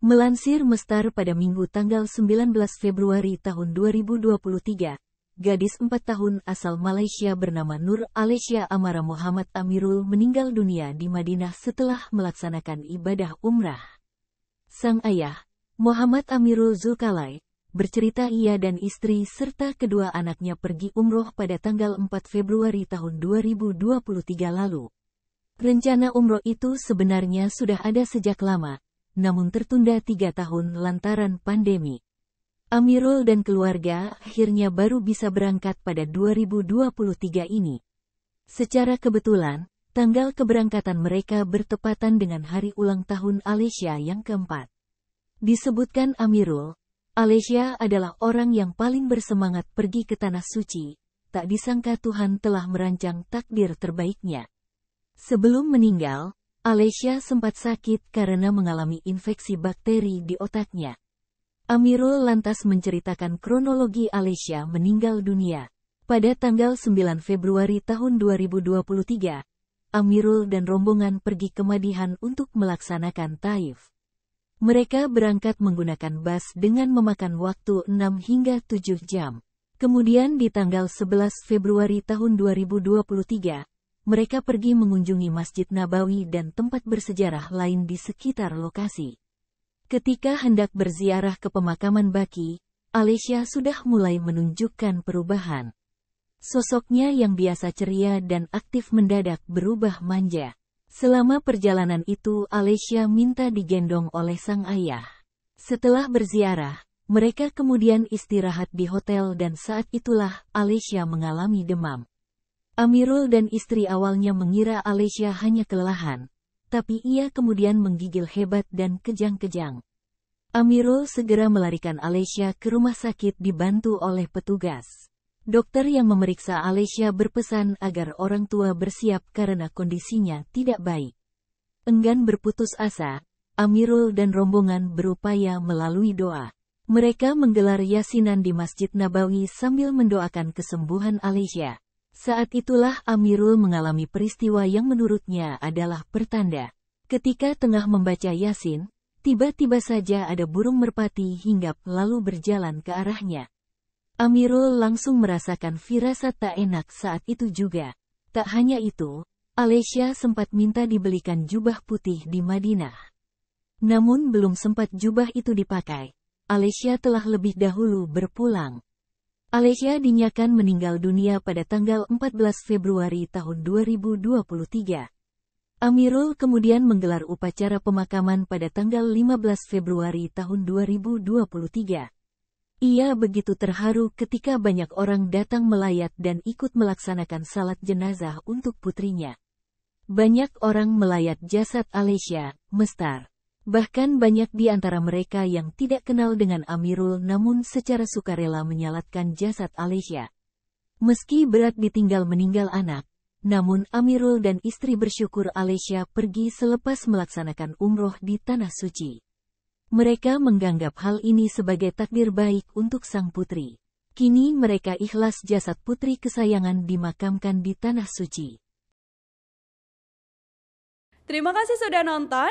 Melansir Mestar pada Minggu tanggal 19 Februari tahun 2023, gadis 4 tahun asal Malaysia bernama Nur Alesya Amara Muhammad Amirul meninggal dunia di Madinah setelah melaksanakan ibadah umrah. Sang ayah, Muhammad Amirul Zulkalai, bercerita ia dan istri serta kedua anaknya pergi umroh pada tanggal 4 Februari tahun 2023 lalu. Rencana umroh itu sebenarnya sudah ada sejak lama, namun tertunda tiga tahun lantaran pandemi. Amirul dan keluarga akhirnya baru bisa berangkat pada 2023 ini. Secara kebetulan, tanggal keberangkatan mereka bertepatan dengan hari ulang tahun Alesya yang keempat. Disebutkan Amirul, Alesya adalah orang yang paling bersemangat pergi ke Tanah Suci, tak disangka Tuhan telah merancang takdir terbaiknya. Sebelum meninggal, Alesha sempat sakit karena mengalami infeksi bakteri di otaknya. Amirul lantas menceritakan kronologi Alesha meninggal dunia. Pada tanggal 9 Februari tahun 2023, Amirul dan rombongan pergi ke Madihan untuk melaksanakan taif. Mereka berangkat menggunakan bus dengan memakan waktu 6 hingga 7 jam. Kemudian di tanggal 11 Februari tahun 2023, mereka pergi mengunjungi Masjid Nabawi dan tempat bersejarah lain di sekitar lokasi. Ketika hendak berziarah ke pemakaman Baki, Alessia sudah mulai menunjukkan perubahan. Sosoknya yang biasa ceria dan aktif mendadak berubah manja. Selama perjalanan itu Alessia minta digendong oleh sang ayah. Setelah berziarah, mereka kemudian istirahat di hotel dan saat itulah Alessia mengalami demam. Amirul dan istri awalnya mengira Alesya hanya kelelahan, tapi ia kemudian menggigil hebat dan kejang-kejang. Amirul segera melarikan Alesya ke rumah sakit dibantu oleh petugas. Dokter yang memeriksa Alesya berpesan agar orang tua bersiap karena kondisinya tidak baik. Enggan berputus asa, Amirul dan rombongan berupaya melalui doa. Mereka menggelar yasinan di Masjid Nabawi sambil mendoakan kesembuhan Alesya. Saat itulah Amirul mengalami peristiwa yang menurutnya adalah pertanda. Ketika tengah membaca Yasin, tiba-tiba saja ada burung merpati hinggap lalu berjalan ke arahnya. Amirul langsung merasakan firasat tak enak saat itu juga. Tak hanya itu, Alesya sempat minta dibelikan jubah putih di Madinah. Namun belum sempat jubah itu dipakai, Alesya telah lebih dahulu berpulang. Alesha dinyakan meninggal dunia pada tanggal 14 Februari tahun 2023. Amirul kemudian menggelar upacara pemakaman pada tanggal 15 Februari tahun 2023. Ia begitu terharu ketika banyak orang datang melayat dan ikut melaksanakan salat jenazah untuk putrinya. Banyak orang melayat jasad Alesha, Mestar. Bahkan banyak di antara mereka yang tidak kenal dengan Amirul namun secara sukarela menyalatkan jasad Alesya. Meski berat ditinggal meninggal anak, namun Amirul dan istri bersyukur Alesya pergi selepas melaksanakan umroh di Tanah Suci. Mereka menganggap hal ini sebagai takdir baik untuk sang putri. Kini mereka ikhlas jasad putri kesayangan dimakamkan di Tanah Suci. Terima kasih sudah nonton.